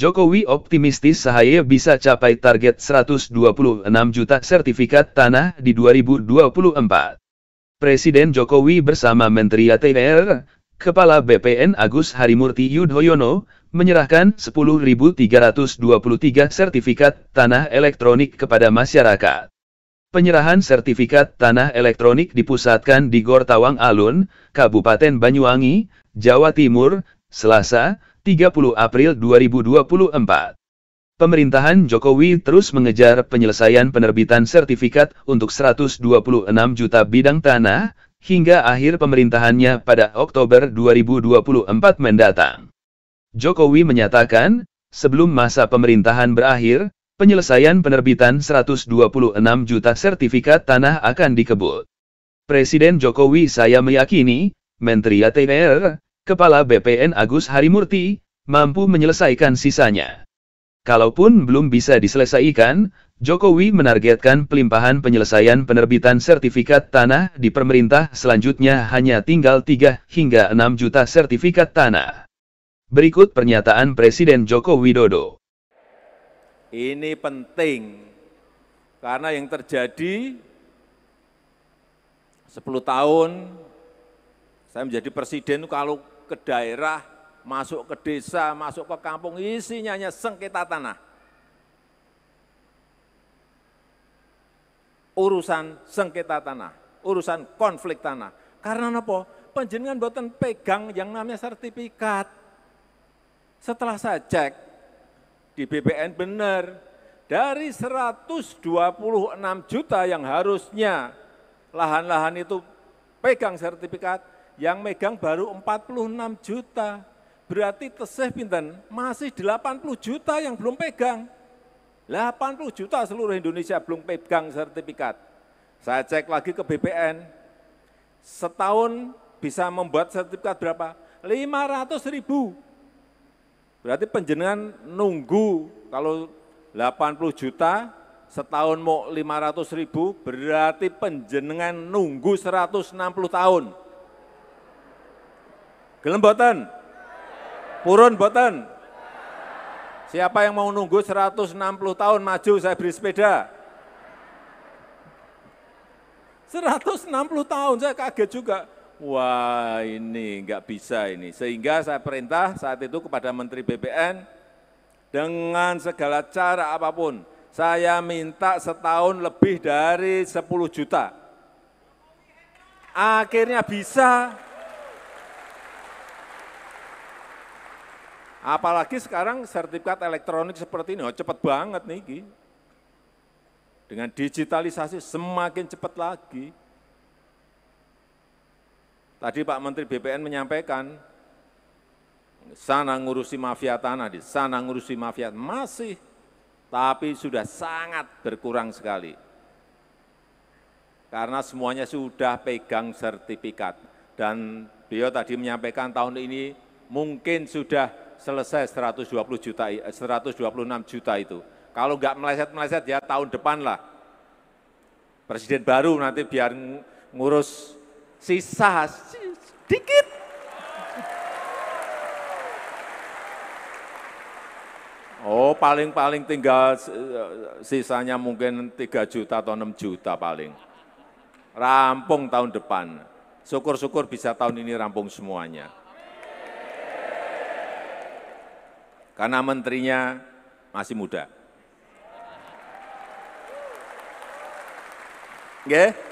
Jokowi optimistis Sahaya bisa capai target 126 juta sertifikat tanah di 2024. Presiden Jokowi bersama Menteri ATR, Kepala BPN Agus Harimurti Yudhoyono, menyerahkan 10.323 sertifikat tanah elektronik kepada masyarakat. Penyerahan sertifikat tanah elektronik dipusatkan di Gor Tawang Alun, Kabupaten Banyuwangi, Jawa Timur, Selasa, 30 April 2024. Pemerintahan Jokowi terus mengejar penyelesaian penerbitan sertifikat untuk 126 juta bidang tanah, hingga akhir pemerintahannya pada Oktober 2024 mendatang. Jokowi menyatakan, sebelum masa pemerintahan berakhir, penyelesaian penerbitan 126 juta sertifikat tanah akan dikebut. Presiden Jokowi saya meyakini, Menteri ATR, Kepala BPN Agus Harimurti, mampu menyelesaikan sisanya. Kalaupun belum bisa diselesaikan, Jokowi menargetkan pelimpahan penyelesaian penerbitan sertifikat tanah di pemerintah selanjutnya hanya tinggal 3 hingga 6 juta sertifikat tanah. Berikut pernyataan Presiden Joko Widodo. Ini penting, karena yang terjadi 10 tahun saya menjadi presiden kalau ke daerah, masuk ke desa, masuk ke kampung, isinya hanya sengketa tanah. Urusan sengketa tanah, urusan konflik tanah. Karena apa? Penjenengan buatan pegang yang namanya sertifikat. Setelah saya cek, di BPN benar, dari 126 juta yang harusnya lahan-lahan itu pegang sertifikat, yang megang baru 46 juta. Berarti tesih pinten, masih 80 juta yang belum pegang. 80 juta seluruh Indonesia belum pegang sertifikat. Saya cek lagi ke BPN, setahun bisa membuat sertifikat berapa? 500 ribu. Berarti penjenengan nunggu kalau 80 juta setahun mau 500 ribu, berarti penjenengan nunggu 160 tahun. Gelem boten? Purun boten? Siapa yang mau nunggu 160 tahun maju saya beri sepeda? 160 tahun saya kaget juga. Wah ini enggak bisa ini. Sehingga saya perintah saat itu kepada Menteri BPN, dengan segala cara apapun, saya minta setahun lebih dari 10 juta. Akhirnya bisa. Apalagi sekarang sertifikat elektronik seperti ini, oh cepat banget nih. Dengan digitalisasi semakin cepat lagi. Tadi Pak Menteri BPN menyampaikan, sana ngurusi mafia tanah, di sana ngurusi mafia masih, tapi sudah sangat berkurang sekali. Karena semuanya sudah pegang sertifikat. Dan beliau tadi menyampaikan tahun ini mungkin sudah selesai 120 juta 126 eh, juta itu. Kalau nggak meleset-meleset ya tahun depan lah. Presiden baru nanti biar ngurus sisa sedikit. Oh, paling-paling tinggal eh, sisanya mungkin 3 juta atau 6 juta paling. Rampung tahun depan. Syukur-syukur bisa tahun ini rampung semuanya. karena menterinya masih muda. Okay?